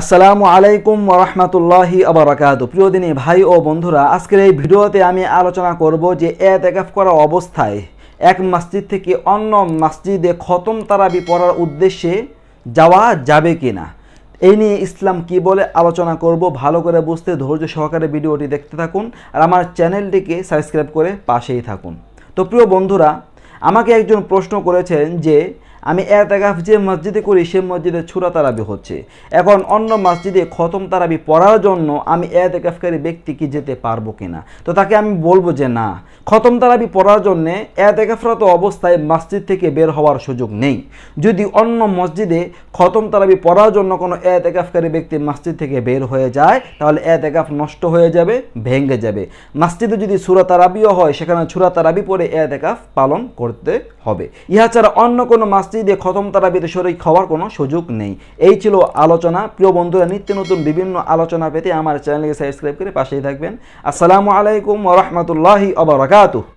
আসসালামু আলাইকুম রহমতুল্লাহি আবরাকাত প্রিয় দিনী ভাই ও বন্ধুরা আজকের এই ভিডিওতে আমি আলোচনা করব যে এতেকাফ করা অবস্থায় এক মসজিদ থেকে অন্য মসজিদে খতম তারাবি পড়ার উদ্দেশ্যে যাওয়া যাবে কি না এই নিয়ে ইসলাম কি বলে আলোচনা করব ভালো করে বুঝতে ধৈর্য সহকারে ভিডিওটি দেখতে থাকুন আর আমার চ্যানেলটিকে সাবস্ক্রাইব করে পাশেই থাকুন তো প্রিয় বন্ধুরা আমাকে একজন প্রশ্ন করেছেন যে আমি এতেকাফ যে মসজিদে করি সে মসজিদে ছুরা তারাবি হচ্ছে এখন অন্য মসজিদে খতম তারাবি পড়ার জন্য আমি এতেকাফকারী ব্যক্তি কি যেতে পারবো কিনা তো তাকে আমি বলবো যে না খতম তারাবি পড়ার জন্যে এতেকাফরত অবস্থায় মসজিদ থেকে বের হওয়ার সুযোগ নেই যদি অন্য মসজিদে খতম তারাবি পড়ার জন্য কোনো একাফকারী ব্যক্তি মসজিদ থেকে বের হয়ে যায় তাহলে একাফ নষ্ট হয়ে যাবে ভেঙে যাবে মসজিদে যদি সুরা তারাবিও হয় সেখানে সুরা তারাবি পরে একাফ পালন করতে হবে ইহা ছাড়া অন্য কোনো মসজিদে খতম তারাবিতে শরিক হওয়ার কোনো সুযোগ নেই এই ছিল আলোচনা প্রিয় বন্ধুরা নিত্য নতুন বিভিন্ন আলোচনা পেতে আমার চ্যানেলকে সাবস্ক্রাইব করে পাশেই থাকবেন আসসালামু আলাইকুম রহমতুল্লাহি অবরাকাত wabarakatuh.